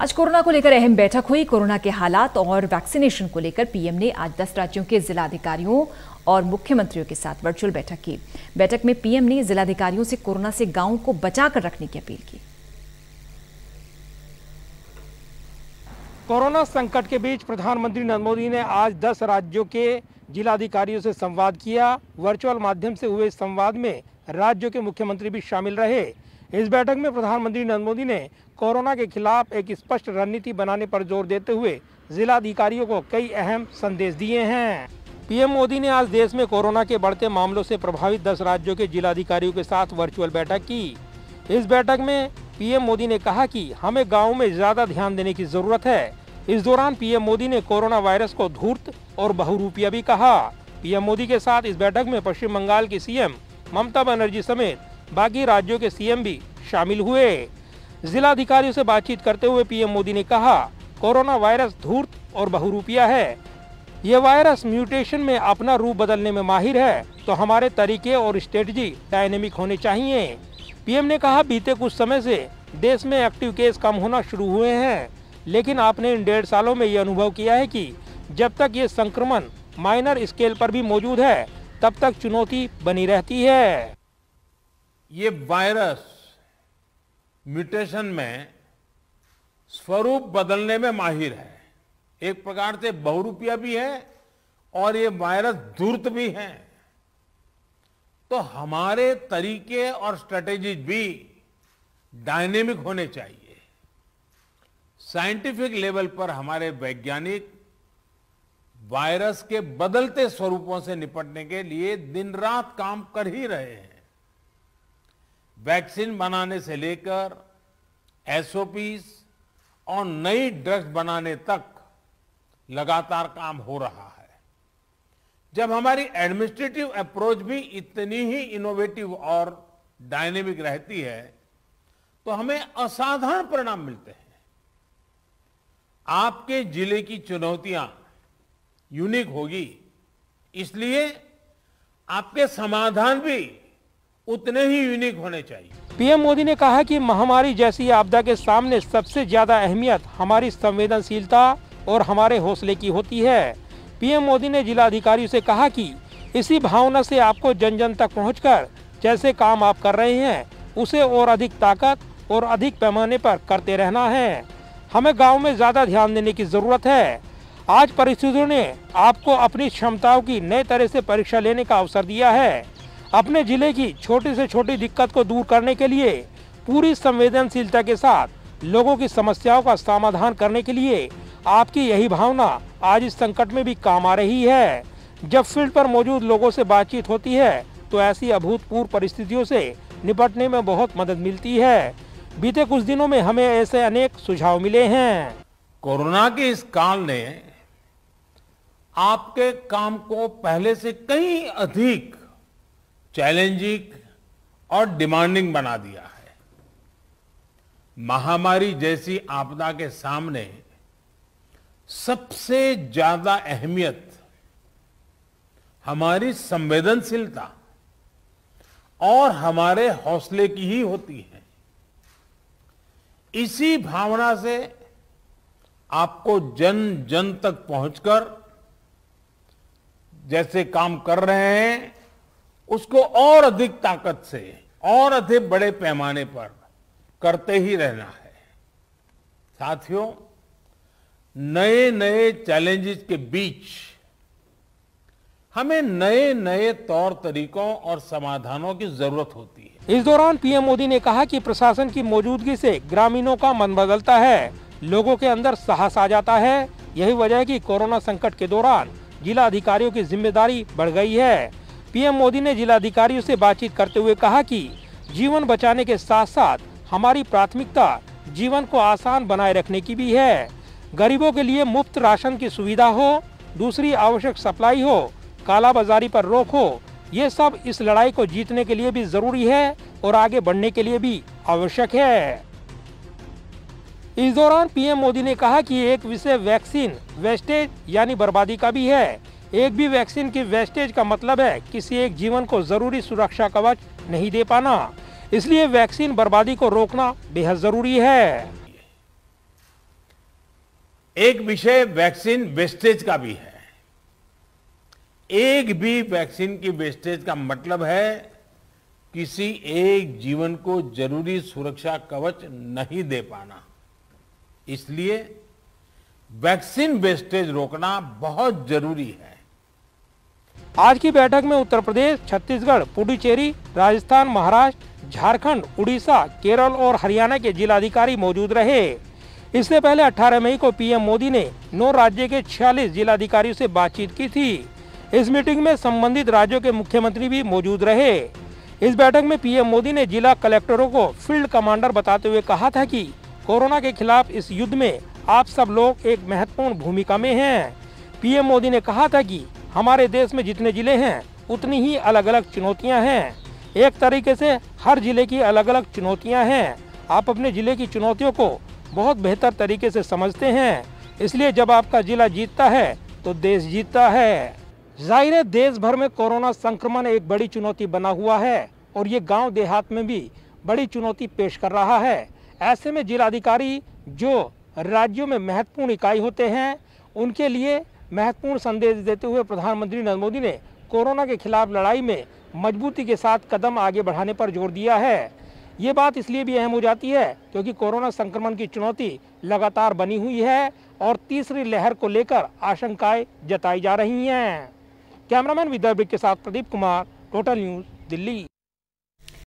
आज कोरोना को लेकर अहम बैठक हुई कोरोना के हालात और वैक्सीनेशन को लेकर पीएम ने आज दस राज्यों के जिलाधिकारियों और मुख्यमंत्रियों के साथ वर्चुअल बैठक की बैठक में पीएम ने जिलाधिकारियों से कोरोना से गांव को बचाकर रखने की अपील की कोरोना संकट के बीच प्रधानमंत्री नरेंद्र मोदी ने आज 10 राज्यों के जिलाधिकारियों से संवाद किया वर्चुअल माध्यम से हुए संवाद में राज्यों के मुख्यमंत्री भी शामिल रहे इस बैठक में प्रधानमंत्री नरेंद्र मोदी ने कोरोना के खिलाफ एक स्पष्ट रणनीति बनाने पर जोर देते हुए जिलाधिकारियों को कई अहम संदेश दिए हैं पीएम मोदी ने आज देश में कोरोना के बढ़ते मामलों से प्रभावित दस राज्यों के जिलाधिकारियों के साथ वर्चुअल बैठक की इस बैठक में पीएम मोदी ने कहा कि हमें गाँव में ज्यादा ध्यान देने की जरूरत है इस दौरान पीएम मोदी ने कोरोना वायरस को धूर्त और बहुरूपिया भी कहा पीएम मोदी के साथ इस बैठक में पश्चिम बंगाल की सीएम ममता बनर्जी समेत बाकी राज्यों के सीएम भी शामिल हुए जिला अधिकारियों से बातचीत करते हुए पीएम मोदी ने कहा कोरोना वायरस धूर्त और बहुरूपिया है ये वायरस म्यूटेशन में अपना रूप बदलने में माहिर है तो हमारे तरीके और स्ट्रेटजी डायनेमिक होने चाहिए पीएम ने कहा बीते कुछ समय से देश में एक्टिव केस कम होना शुरू हुए हैं लेकिन आपने इन डेढ़ सालों में ये अनुभव किया है कि जब तक ये संक्रमण माइनर स्केल पर भी मौजूद है तब तक चुनौती बनी रहती है ये वायरस म्यूटेशन में स्वरूप बदलने में माहिर है एक प्रकार से बहुरूपिया भी है और ये वायरस धूर्त भी है तो हमारे तरीके और स्ट्रेटेजीज भी डायनेमिक होने चाहिए साइंटिफिक लेवल पर हमारे वैज्ञानिक वायरस के बदलते स्वरूपों से निपटने के लिए दिन रात काम कर ही रहे हैं वैक्सीन बनाने से लेकर एसओपीस और नई ड्रग्स बनाने तक लगातार काम हो रहा है जब हमारी एडमिनिस्ट्रेटिव अप्रोच भी इतनी ही इनोवेटिव और डायनेमिक रहती है तो हमें असाधारण परिणाम मिलते हैं आपके जिले की चुनौतियां यूनिक होगी इसलिए आपके समाधान भी उतने ही यूनिक होने चाहिए पीएम मोदी ने कहा कि महामारी जैसी आपदा के सामने सबसे ज्यादा अहमियत हमारी संवेदनशीलता और हमारे हौसले की होती है पीएम मोदी ने अधिकारी से कहा कि इसी भावना से आपको जन जन तक पहुंचकर जैसे काम आप कर रहे हैं उसे और अधिक ताकत और अधिक पैमाने पर करते रहना है हमें गांव में ज़्यादा ध्यान देने की ज़रूरत है आज परिस्थितियों ने आपको अपनी क्षमताओं की नए तरह से परीक्षा लेने का अवसर दिया है अपने जिले की छोटी से छोटी दिक्कत को दूर करने के लिए पूरी संवेदनशीलता के साथ लोगों की समस्याओं का समाधान करने के लिए आपकी यही भावना आज इस संकट में भी काम आ रही है जब फील्ड पर मौजूद लोगों से बातचीत होती है तो ऐसी अभूतपूर्व परिस्थितियों से निपटने में बहुत मदद मिलती है बीते कुछ दिनों में हमें ऐसे अनेक सुझाव मिले हैं कोरोना के इस काल ने आपके काम को पहले से कहीं अधिक चैलेंजिंग और डिमांडिंग बना दिया है महामारी जैसी आपदा के सामने सबसे ज्यादा अहमियत हमारी संवेदनशीलता और हमारे हौसले की ही होती है इसी भावना से आपको जन जन तक पहुंचकर जैसे काम कर रहे हैं उसको और अधिक ताकत से और अधिक बड़े पैमाने पर करते ही रहना है साथियों नए नए चैलेंजेस के बीच हमें नए नए तौर तरीकों और समाधानों की जरूरत होती है इस दौरान पीएम मोदी ने कहा कि प्रशासन की मौजूदगी से ग्रामीणों का मन बदलता है लोगों के अंदर साहस आ जाता है यही वजह है कि कोरोना संकट के दौरान जिला अधिकारियों की जिम्मेदारी बढ़ गई है पीएम मोदी ने जिलाधिकारियों से बातचीत करते हुए कहा कि जीवन बचाने के साथ साथ हमारी प्राथमिकता जीवन को आसान बनाए रखने की भी है गरीबों के लिए मुफ्त राशन की सुविधा हो दूसरी आवश्यक सप्लाई हो कालाबाजारी पर रोक हो ये सब इस लड़ाई को जीतने के लिए भी जरूरी है और आगे बढ़ने के लिए भी आवश्यक है इस दौरान पीएम मोदी ने कहा कि एक विषय वैक्सीन वेस्टेज यानी बर्बादी का भी है एक भी वैक्सीन की वेस्टेज का मतलब है किसी एक जीवन को जरूरी सुरक्षा कवच नहीं दे पाना इसलिए वैक्सीन बर्बादी को रोकना बेहद जरूरी है एक विषय वैक्सीन वेस्टेज का भी है एक भी वैक्सीन की वेस्टेज का मतलब है किसी एक जीवन को जरूरी सुरक्षा कवच नहीं दे पाना इसलिए वैक्सीन वेस्टेज रोकना बहुत जरूरी है आज की बैठक में उत्तर प्रदेश छत्तीसगढ़ पुडुचेरी राजस्थान महाराष्ट्र झारखंड, उड़ीसा केरल और हरियाणा के जिलाधिकारी मौजूद रहे इससे पहले 18 मई को पीएम मोदी ने नौ राज्य के 46 जिलाधिकारियों से बातचीत की थी इस मीटिंग में संबंधित राज्यों के मुख्यमंत्री भी मौजूद रहे इस बैठक में पीएम मोदी ने जिला कलेक्टरों को फील्ड कमांडर बताते हुए कहा था कि कोरोना के खिलाफ इस युद्ध में आप सब लोग एक महत्वपूर्ण भूमिका में हैं पीएम मोदी ने कहा था कि हमारे देश में जितने ज़िले हैं उतनी ही अलग अलग चुनौतियां हैं एक तरीके से हर ज़िले की अलग अलग चुनौतियां हैं आप अपने ज़िले की चुनौतियों को बहुत बेहतर तरीके से समझते हैं इसलिए जब आपका ज़िला जीतता है तो देश जीतता है जाहिर है देश भर में कोरोना संक्रमण एक बड़ी चुनौती बना हुआ है और ये गाँव देहात में भी बड़ी चुनौती पेश कर रहा है ऐसे में जिलाधिकारी जो राज्यों में महत्वपूर्ण इकाई होते हैं उनके लिए महत्वपूर्ण संदेश देते हुए प्रधानमंत्री नरेंद्र मोदी ने कोरोना के खिलाफ लड़ाई में मजबूती के साथ कदम आगे बढ़ाने पर जोर दिया है ये बात इसलिए भी अहम हो जाती है क्योंकि कोरोना संक्रमण की चुनौती लगातार बनी हुई है और तीसरी लहर को लेकर आशंकाएं जताई जा रही हैं कैमरामैन विद्यार्थ के साथ प्रदीप कुमार टोटल न्यूज़ दिल्ली